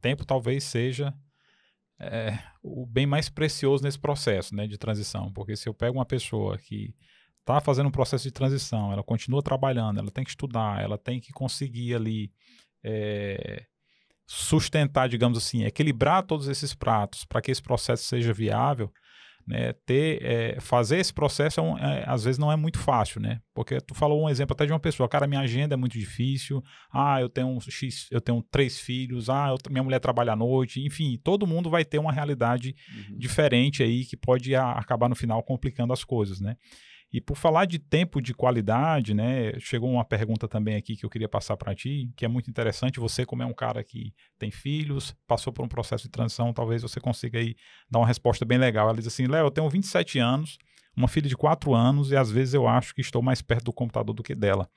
tempo talvez seja é, o bem mais precioso nesse processo né, de transição, porque se eu pego uma pessoa que está fazendo um processo de transição, ela continua trabalhando, ela tem que estudar, ela tem que conseguir ali é, sustentar, digamos assim, equilibrar todos esses pratos para que esse processo seja viável, né? Ter, é, fazer esse processo é um, é, às vezes não é muito fácil, né? Porque tu falou um exemplo até de uma pessoa, cara, minha agenda é muito difícil, ah, eu tenho um X, eu tenho três filhos, ah, eu, minha mulher trabalha à noite, enfim, todo mundo vai ter uma realidade uhum. diferente aí que pode a, ah, acabar no final complicando as coisas, né? E por falar de tempo de qualidade, né? Chegou uma pergunta também aqui que eu queria passar para ti, que é muito interessante. Você, como é um cara que tem filhos, passou por um processo de transição, talvez você consiga aí dar uma resposta bem legal. Ela diz assim: Léo, eu tenho 27 anos, uma filha de 4 anos, e às vezes eu acho que estou mais perto do computador do que dela.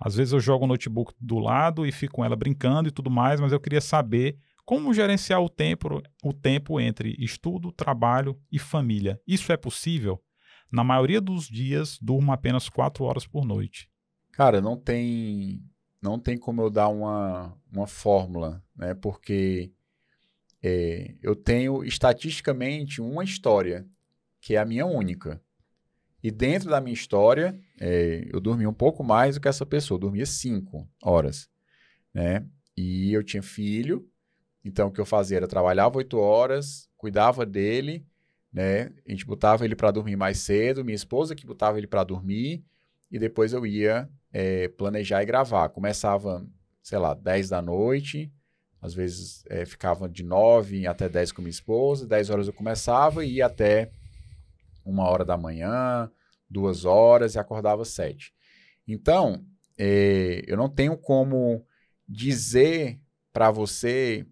Às vezes eu jogo o notebook do lado e fico com ela brincando e tudo mais, mas eu queria saber como gerenciar o tempo, o tempo entre estudo, trabalho e família. Isso é possível? na maioria dos dias, durmo apenas quatro horas por noite. Cara, não tem, não tem como eu dar uma, uma fórmula, né? Porque é, eu tenho estatisticamente uma história, que é a minha única. E dentro da minha história, é, eu dormi um pouco mais do que essa pessoa, eu dormia cinco horas, né? E eu tinha filho, então o que eu fazia era trabalhava oito horas, cuidava dele, né? A gente botava ele para dormir mais cedo, minha esposa que botava ele para dormir, e depois eu ia é, planejar e gravar. Começava, sei lá, 10 da noite, às vezes é, ficava de 9 até 10 com minha esposa, 10 horas eu começava e ia até uma hora da manhã, duas horas e acordava sete. Então, é, eu não tenho como dizer para você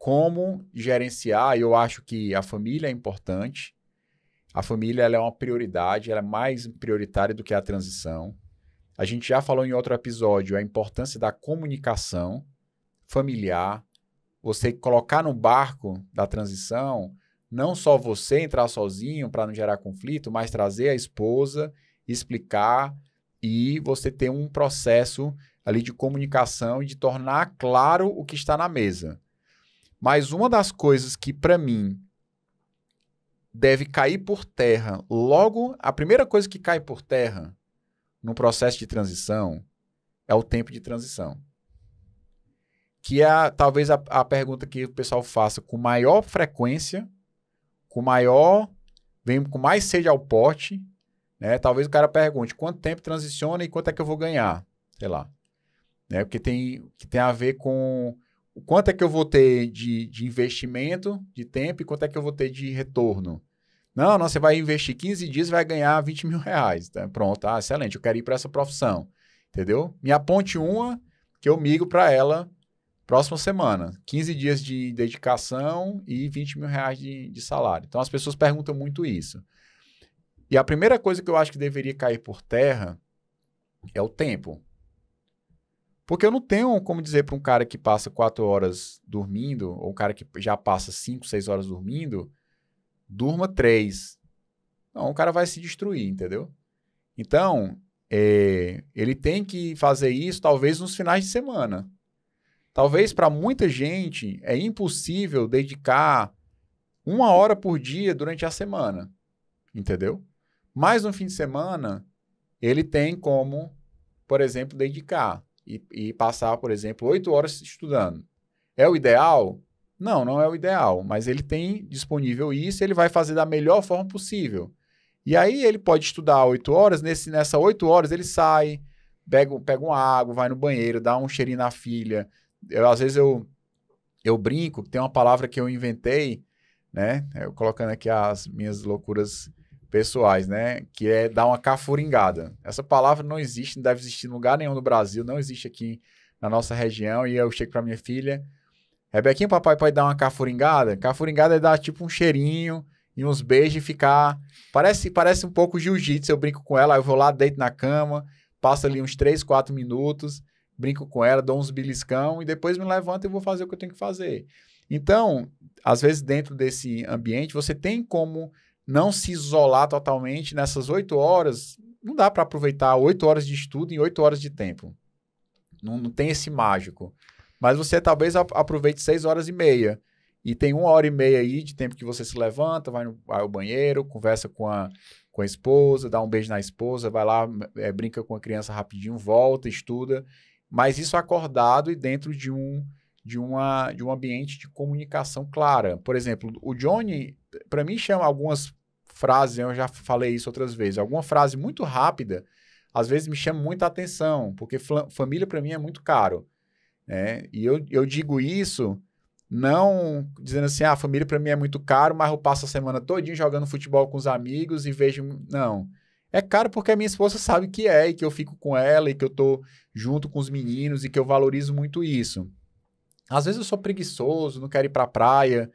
como gerenciar, eu acho que a família é importante. A família é uma prioridade, ela é mais prioritária do que a transição. A gente já falou em outro episódio a importância da comunicação familiar. Você colocar no barco da transição, não só você entrar sozinho para não gerar conflito, mas trazer a esposa, explicar e você ter um processo ali de comunicação e de tornar claro o que está na mesa. Mas uma das coisas que, para mim, deve cair por terra logo, a primeira coisa que cai por terra no processo de transição é o tempo de transição. Que é talvez a, a pergunta que o pessoal faça com maior frequência, com maior. vem com mais sede ao pote. Né? Talvez o cara pergunte quanto tempo transiciona e quanto é que eu vou ganhar, sei lá. Né? Porque tem, que tem a ver com o quanto é que eu vou ter de, de investimento, de tempo, e quanto é que eu vou ter de retorno. Não, não, você vai investir 15 dias e vai ganhar 20 mil reais. Tá? Pronto, ah, excelente, eu quero ir para essa profissão. Entendeu? Me aponte uma que eu migo para ela próxima semana. 15 dias de dedicação e 20 mil reais de, de salário. Então as pessoas perguntam muito isso. E a primeira coisa que eu acho que deveria cair por terra é o tempo. Porque eu não tenho como dizer para um cara que passa quatro horas dormindo, ou um cara que já passa cinco, seis horas dormindo, durma três. Não, o cara vai se destruir, entendeu? Então, é, ele tem que fazer isso talvez nos finais de semana. Talvez para muita gente é impossível dedicar uma hora por dia durante a semana, entendeu? Mas no fim de semana, ele tem como, por exemplo, dedicar e, e passar, por exemplo, oito horas estudando. É o ideal? Não, não é o ideal, mas ele tem disponível isso, ele vai fazer da melhor forma possível. E aí ele pode estudar oito horas, nesse, nessa oito horas ele sai, pega, pega uma água, vai no banheiro, dá um cheirinho na filha. Eu, às vezes eu, eu brinco, tem uma palavra que eu inventei, né? Eu colocando aqui as minhas loucuras pessoais, né? Que é dar uma cafuringada. Essa palavra não existe, não deve existir em lugar nenhum no Brasil, não existe aqui na nossa região. E eu chego para minha filha, Rebequinha, papai pode dar uma cafuringada? Cafuringada é dar tipo um cheirinho e uns beijos e ficar. Parece, parece um pouco jiu-jitsu. Eu brinco com ela, eu vou lá, deito na cama, passo ali uns 3, 4 minutos, brinco com ela, dou uns beliscão e depois me levanto e vou fazer o que eu tenho que fazer. Então, às vezes, dentro desse ambiente, você tem como não se isolar totalmente nessas oito horas, não dá para aproveitar oito horas de estudo em oito horas de tempo. Não, não, tem esse mágico. Mas você talvez aproveite seis horas e meia. E tem uma hora e meia aí de tempo que você se levanta, vai, no, vai ao banheiro, conversa com a, com a esposa, dá um beijo na esposa, vai lá, é, brinca com a criança rapidinho, volta, estuda. Mas isso acordado e dentro de um, de, uma, de um ambiente de comunicação clara. Por exemplo, o Johnny, para mim, chama algumas frase, eu já falei isso outras vezes, alguma frase muito rápida, às vezes me chama muita atenção, porque família para mim é muito caro. Né? E eu, eu digo isso não dizendo assim, ah, a família para mim é muito caro, mas eu passo a semana todinha jogando futebol com os amigos e vejo... Não. É caro porque a minha esposa sabe que é e que eu fico com ela e que eu tô junto com os meninos e que eu valorizo muito isso. Às vezes eu sou preguiçoso, não quero ir pra praia,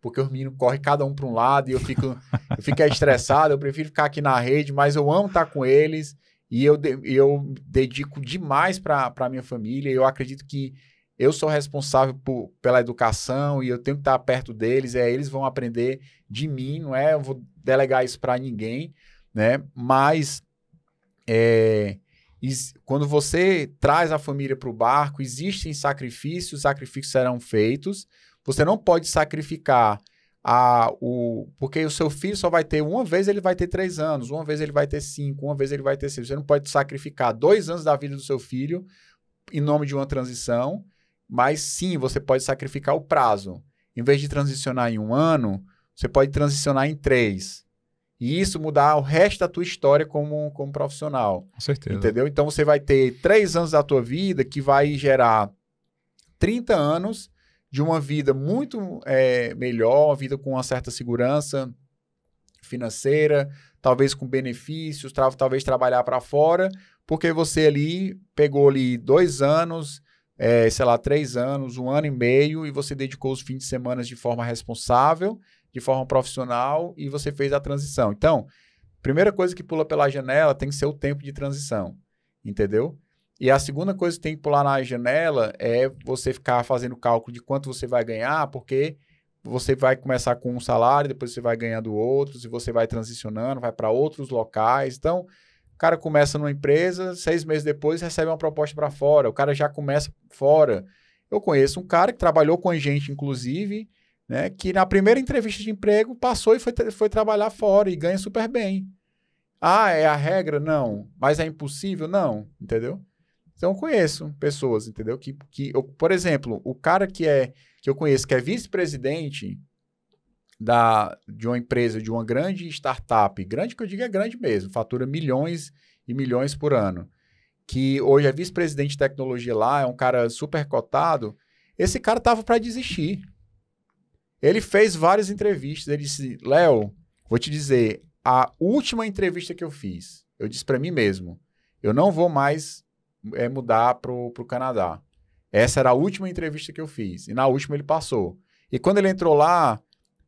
porque os meninos correm cada um para um lado e eu fico, eu fico estressado, eu prefiro ficar aqui na rede, mas eu amo estar tá com eles e eu, de, eu dedico demais para a minha família. Eu acredito que eu sou responsável por, pela educação e eu tenho que estar tá perto deles, é eles vão aprender de mim, não é? Eu vou delegar isso para ninguém, né? Mas é, quando você traz a família para o barco, existem sacrifícios, sacrifícios serão feitos, você não pode sacrificar a, o, porque o seu filho só vai ter uma vez ele vai ter três anos, uma vez ele vai ter cinco, uma vez ele vai ter seis. Você não pode sacrificar dois anos da vida do seu filho em nome de uma transição, mas sim você pode sacrificar o prazo. Em vez de transicionar em um ano, você pode transicionar em três. E isso mudar o resto da tua história como, como profissional. Com certeza. Entendeu? Então você vai ter três anos da tua vida que vai gerar 30 anos de uma vida muito é, melhor, vida com uma certa segurança financeira, talvez com benefícios, tra talvez trabalhar para fora, porque você ali pegou ali dois anos, é, sei lá, três anos, um ano e meio, e você dedicou os fins de semana de forma responsável, de forma profissional, e você fez a transição. Então, primeira coisa que pula pela janela tem que ser o tempo de transição, entendeu? E a segunda coisa que tem que pular na janela é você ficar fazendo cálculo de quanto você vai ganhar, porque você vai começar com um salário, depois você vai ganhando outros, e você vai transicionando, vai para outros locais. Então, o cara começa numa empresa, seis meses depois recebe uma proposta para fora, o cara já começa fora. Eu conheço um cara que trabalhou com a gente, inclusive, né, que na primeira entrevista de emprego passou e foi, foi trabalhar fora e ganha super bem. Ah, é a regra? Não. Mas é impossível? Não. Entendeu? Então eu conheço pessoas, entendeu? Que, que eu, por exemplo, o cara que é que eu conheço que é vice-presidente da de uma empresa, de uma grande startup, grande que eu digo é grande mesmo, fatura milhões e milhões por ano, que hoje é vice-presidente de tecnologia lá, é um cara super cotado, esse cara tava para desistir. Ele fez várias entrevistas, ele disse: "Léo, vou te dizer, a última entrevista que eu fiz, eu disse para mim mesmo, eu não vou mais é mudar para o Canadá. Essa era a última entrevista que eu fiz. E na última ele passou. E quando ele entrou lá,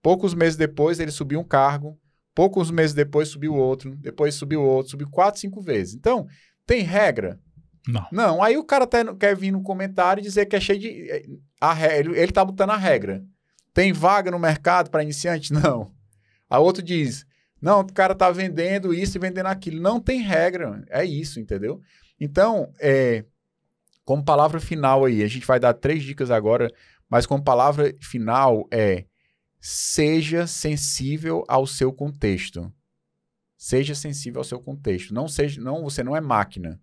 poucos meses depois ele subiu um cargo, poucos meses depois subiu outro, depois subiu outro, subiu quatro, cinco vezes. Então, tem regra? Não. Não. Aí o cara tá, quer vir no comentário e dizer que é cheio de. É, a, ele, ele tá botando a regra. Tem vaga no mercado para iniciante? Não. A outro diz: não, o cara tá vendendo isso e vendendo aquilo. Não tem regra. É isso, entendeu? Então, é, como palavra final aí, a gente vai dar três dicas agora, mas como palavra final é seja sensível ao seu contexto. Seja sensível ao seu contexto. Não seja, não, você não é máquina.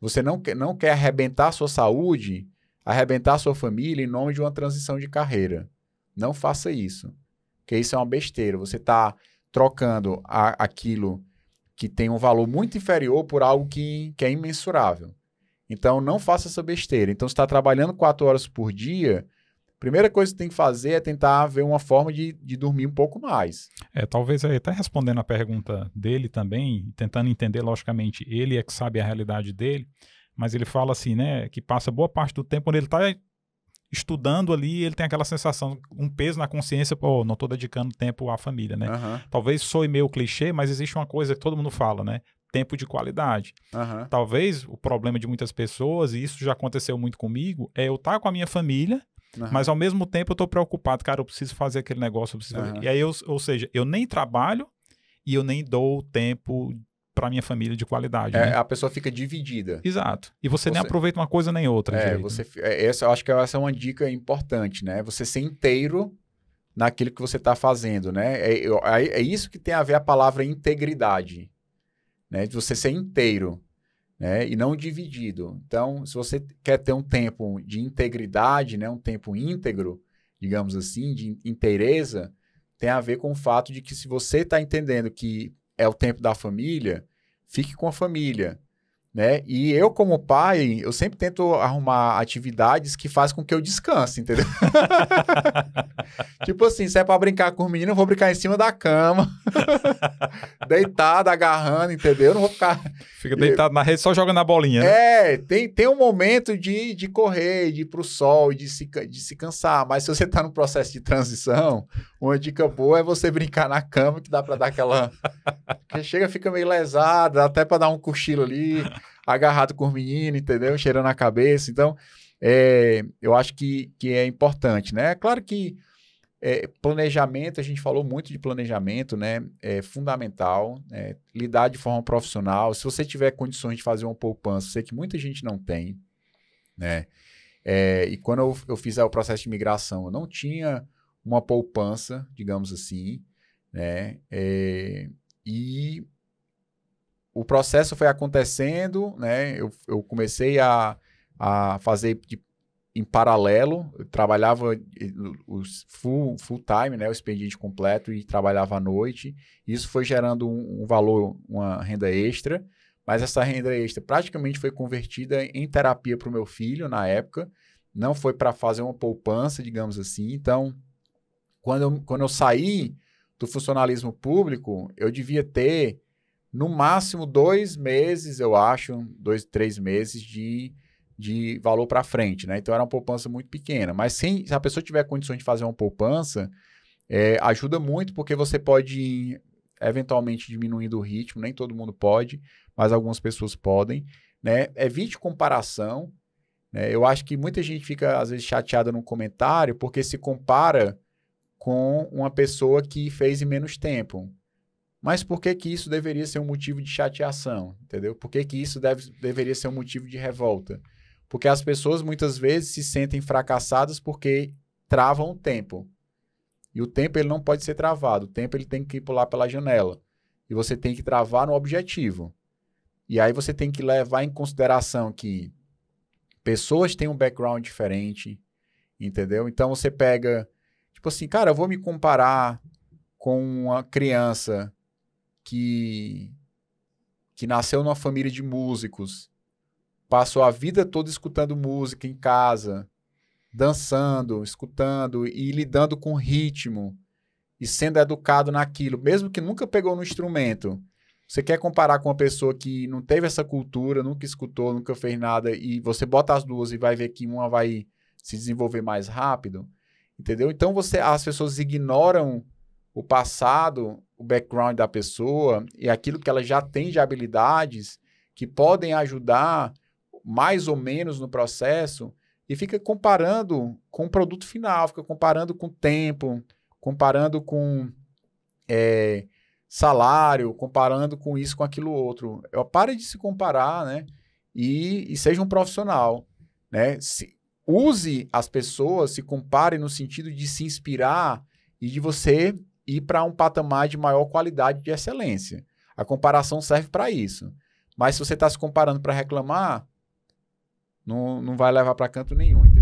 Você não, não quer arrebentar sua saúde, arrebentar sua família em nome de uma transição de carreira. Não faça isso. Porque isso é uma besteira. Você está trocando a, aquilo que tem um valor muito inferior por algo que, que é imensurável. Então, não faça essa besteira. Então, se está trabalhando quatro horas por dia, primeira coisa que tem que fazer é tentar ver uma forma de, de dormir um pouco mais. É, talvez até respondendo a pergunta dele também, tentando entender logicamente, ele é que sabe a realidade dele, mas ele fala assim, né, que passa boa parte do tempo quando ele está estudando ali, ele tem aquela sensação, um peso na consciência, pô, não estou dedicando tempo à família, né? Uhum. Talvez soe meio clichê, mas existe uma coisa que todo mundo fala, né? Tempo de qualidade. Uhum. Talvez o problema de muitas pessoas, e isso já aconteceu muito comigo, é eu estar tá com a minha família, uhum. mas ao mesmo tempo eu estou preocupado, cara, eu preciso fazer aquele negócio, eu preciso fazer. E aí, eu, ou seja, eu nem trabalho e eu nem dou tempo para minha família de qualidade. É, né? A pessoa fica dividida. Exato. E você, você... nem aproveita uma coisa nem outra. É, você. Né? É, essa, eu acho que essa é uma dica importante, né? Você ser inteiro naquilo que você está fazendo, né? É, é, é, isso que tem a ver a palavra integridade, né? De você ser inteiro, né? E não dividido. Então, se você quer ter um tempo de integridade, né? Um tempo íntegro, digamos assim, de inteireza, tem a ver com o fato de que se você está entendendo que é o tempo da família, fique com a família. Né? E eu, como pai, eu sempre tento arrumar atividades que fazem com que eu descanse, entendeu? tipo assim, se é pra brincar com o menino, eu vou brincar em cima da cama, deitado, agarrando, entendeu? Não vou ficar. Fica deitado na rede, só jogando a bolinha. Né? É, tem, tem um momento de, de correr, de ir pro sol, de se, de se cansar. Mas se você tá no processo de transição, uma dica boa é você brincar na cama, que dá pra dar aquela chega, fica meio lesado até para dar um cochilo ali, agarrado com o menino entendeu? Cheirando a cabeça. Então, é, eu acho que, que é importante, né? É claro que é, planejamento, a gente falou muito de planejamento, né? É fundamental. Né? Lidar de forma profissional. Se você tiver condições de fazer uma poupança, sei que muita gente não tem, né? É, e quando eu, eu fiz o processo de migração, eu não tinha uma poupança, digamos assim, né? É, e o processo foi acontecendo, né? Eu, eu comecei a, a fazer de, em paralelo, eu trabalhava eh, os full, full time, né? O expediente completo e trabalhava à noite. Isso foi gerando um, um valor, uma renda extra. Mas essa renda extra praticamente foi convertida em terapia para o meu filho na época. Não foi para fazer uma poupança, digamos assim. Então, quando eu, quando eu saí do funcionalismo público, eu devia ter no máximo dois meses, eu acho, dois, três meses de, de valor para frente, né? Então era uma poupança muito pequena. Mas sim se a pessoa tiver condições de fazer uma poupança, é, ajuda muito porque você pode ir eventualmente diminuindo o ritmo, nem todo mundo pode, mas algumas pessoas podem, né? É Evite comparação. Né? Eu acho que muita gente fica às vezes chateada no comentário porque se compara com uma pessoa que fez em menos tempo. Mas por que que isso deveria ser um motivo de chateação, entendeu? Por que que isso deve, deveria ser um motivo de revolta? Porque as pessoas muitas vezes se sentem fracassadas porque travam o tempo. E o tempo ele não pode ser travado, o tempo ele tem que pular pela janela. E você tem que travar no objetivo. E aí você tem que levar em consideração que pessoas têm um background diferente, entendeu? Então você pega Tipo assim, cara, eu vou me comparar com uma criança que que nasceu numa família de músicos, passou a vida toda escutando música em casa, dançando, escutando e lidando com ritmo e sendo educado naquilo, mesmo que nunca pegou no instrumento. Você quer comparar com uma pessoa que não teve essa cultura, nunca escutou, nunca fez nada e você bota as duas e vai ver que uma vai se desenvolver mais rápido? Entendeu? Então você as pessoas ignoram o passado, o background da pessoa e aquilo que ela já tem de habilidades que podem ajudar mais ou menos no processo e fica comparando com o produto final, fica comparando com tempo, comparando com é, salário, comparando com isso, com aquilo outro. Eu pare de se comparar, né? E, e seja um profissional, né? Se, use as pessoas, se compare no sentido de se inspirar e de você ir para um patamar de maior qualidade de excelência. A comparação serve para isso. Mas se você está se comparando para reclamar, não, não vai levar para canto nenhum.